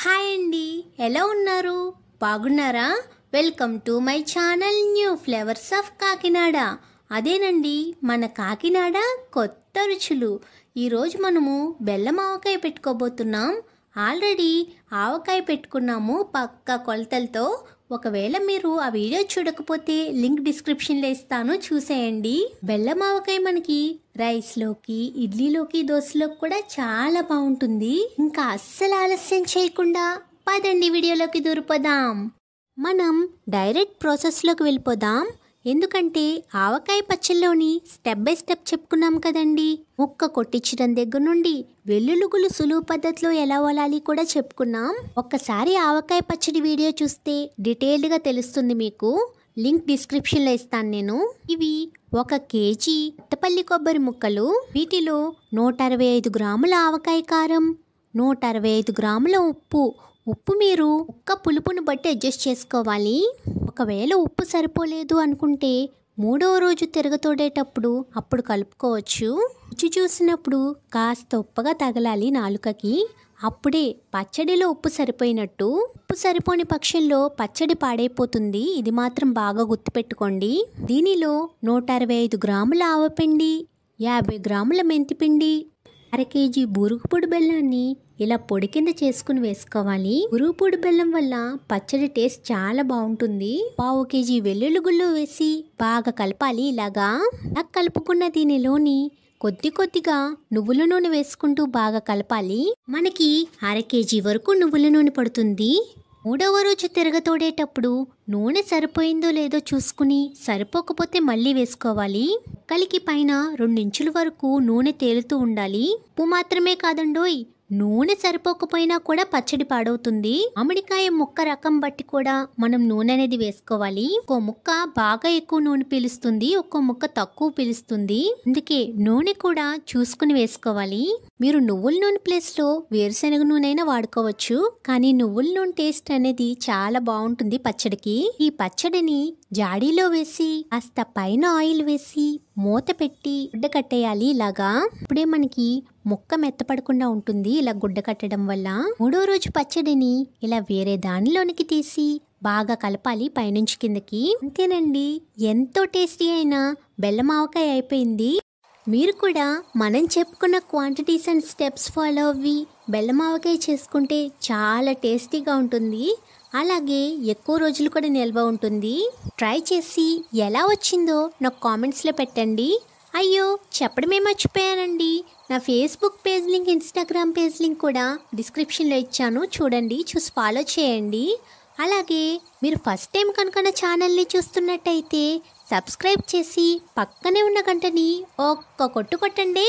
hi అండి ఎలా ఉన్నారు బాగున్నారా welcome to my channel new flavours of Kakinada అదేనండి మన కాకినాడ కొత్త రుచులు ఈరోజు మనము బెల్లం ఆవకాయ పెట్టుకోబోతున్నాం ఆల్రెడీ ఆవకాయ పెట్టుకున్నాము పక్క కొలతలతో ఒకవేళ మీరు ఆ వీడియో చూడకపోతే లింక్ డిస్క్రిప్షన్లో ఇస్తాను చూసేయండి బెల్లమావకాయ మనకి రైస్లోకి ఇడ్లీలోకి దోశలోకి కూడా చాలా బాగుంటుంది ఇంకా అస్సలు ఆలస్యం చేయకుండా పదండి వీడియోలోకి దూరిపోదాం మనం డైరెక్ట్ ప్రాసెస్లోకి వెళ్ళిపోదాం ఎందుకంటే ఆవకాయ పచ్చల్లోని స్టెప్ బై స్టెప్ చెప్పుకున్నాం కదండి ముక్క కొట్టించడం దగ్గర నుండి వెల్లులుగులు సులువు పద్ధతిలో ఎలా వలాలి కూడా చెప్పుకున్నాం ఒక్కసారి ఆవకాయ పచ్చడి వీడియో చూస్తే డీటెయిల్డ్గా తెలుస్తుంది మీకు లింక్ డిస్క్రిప్షన్లో ఇస్తాను నేను ఇవి ఒక కేజీ అత్తపల్లి కొబ్బరి ముక్కలు వీటిలో నూట అరవై ఐదు గ్రాముల ఆవకాయ కారం నూట అరవై ఐదు గ్రాముల ఉప్పు ఉప్పు మీరు ఒక్క పులుపును బట్టి అడ్జస్ట్ చేసుకోవాలి ఒకవేళ ఉప్పు సరిపోలేదు అనుకుంటే మూడవ రోజు తిరగతోడేటప్పుడు అప్పుడు కలుపుకోవచ్చు రుచి చూసినప్పుడు కాస్త ఉప్పగా తగలాలి నాలుకకి అప్పుడే పచ్చడిలో ఉప్పు సరిపోయినట్టు ఉప్పు సరిపోని పక్షంలో పచ్చడి పాడైపోతుంది ఇది మాత్రం బాగా గుర్తుపెట్టుకోండి దీనిలో నూట అరవై ఐదు గ్రాముల ఆవపిండి యాభై గ్రాముల మెంతిపిండి అర కేజీ బూరుగుపొడి బెల్లాన్ని ఇలా పొడి కింద చేసుకుని వేసుకోవాలి బురుగుపొడి బెల్లం వల్ల పచ్చడి టేస్ట్ చాలా బాగుంటుంది పావు కేజీ వెల్లుల్లి గుళ్ళు వేసి బాగా కలపాలి ఇలాగా ఇలా కలుపుకున్న దీనిలోని కొద్ది కొద్దిగా నువ్వుల నూనె వేసుకుంటూ బాగా కలపాలి మనకి అర కేజీ వరకు నువ్వుల నూనె పడుతుంది మూడవ రోజు తిరగతోడేటప్పుడు నూనె సరిపోయిందో లేదో చూసుకుని సరిపోకపోతే మళ్ళీ వేసుకోవాలి కలికి పైన రెండించుల వరకు నూనె తేలుతూ ఉండాలి ఉప్పు మాత్రమే కాదండోయ్ నూనె సరిపోకపోయినా కూడా పచ్చడి పాడవుతుంది మామిడికాయ ముక్క రకం బట్టి కూడా మనం నూనె అనేది వేసుకోవాలి ఒక్కో ముక్క బాగా ఎక్కువ నూనె పీలుస్తుంది ఒక్కో ముక్క తక్కువ పీలుస్తుంది అందుకే నూనె కూడా చూసుకుని వేసుకోవాలి మీరు నువ్వుల నూనె ప్లేస్ లో వేరుశెనగ నూనె అయినా వాడుకోవచ్చు కానీ నువ్వుల నూనె టేస్ట్ అనేది చాలా బాగుంటుంది పచ్చడికి ఈ పచ్చడిని జాడీలో వేసి కాస్త పైన ఆయిల్ వేసి మూత పెట్టి ఉడ్డ కట్టేయాలి ఇలాగా ఇప్పుడే మనకి ముక్క మెత్తపడకుండా ఉంటుంది ఇలా గుడ్డ కట్టడం వల్ల మూడో రోజు పచ్చడిని ఇలా వేరే దానిలోనికి తీసి బాగా కలపాలి పైనుంచి కిందకి అంతేనండి ఎంతో టేస్టీ అయినా బెల్లమావకాయ అయిపోయింది మీరు కూడా మనం చెప్పుకున్న క్వాంటిటీస్ అండ్ స్టెప్స్ ఫాలో అవ్వి బెల్లమావకాయ చేసుకుంటే చాలా టేస్టీగా ఉంటుంది అలాగే ఎక్కువ రోజులు కూడా నిల్వ ఉంటుంది ట్రై చేసి ఎలా వచ్చిందో నాకు కామెంట్స్లో పెట్టండి అయ్యో చెప్పడమే మర్చిపోయానండి నా Facebook page link Instagram page link కూడా డిస్క్రిప్షన్లో ఇచ్చాను చూడండి చూసి ఫాలో చేయండి అలాగే మీరు ఫస్ట్ టైం కనుక నా ఛానల్ని చూస్తున్నట్టయితే సబ్స్క్రైబ్ చేసి పక్కనే ఉన్న గంటని ఒక్క కొట్టు కొట్టండి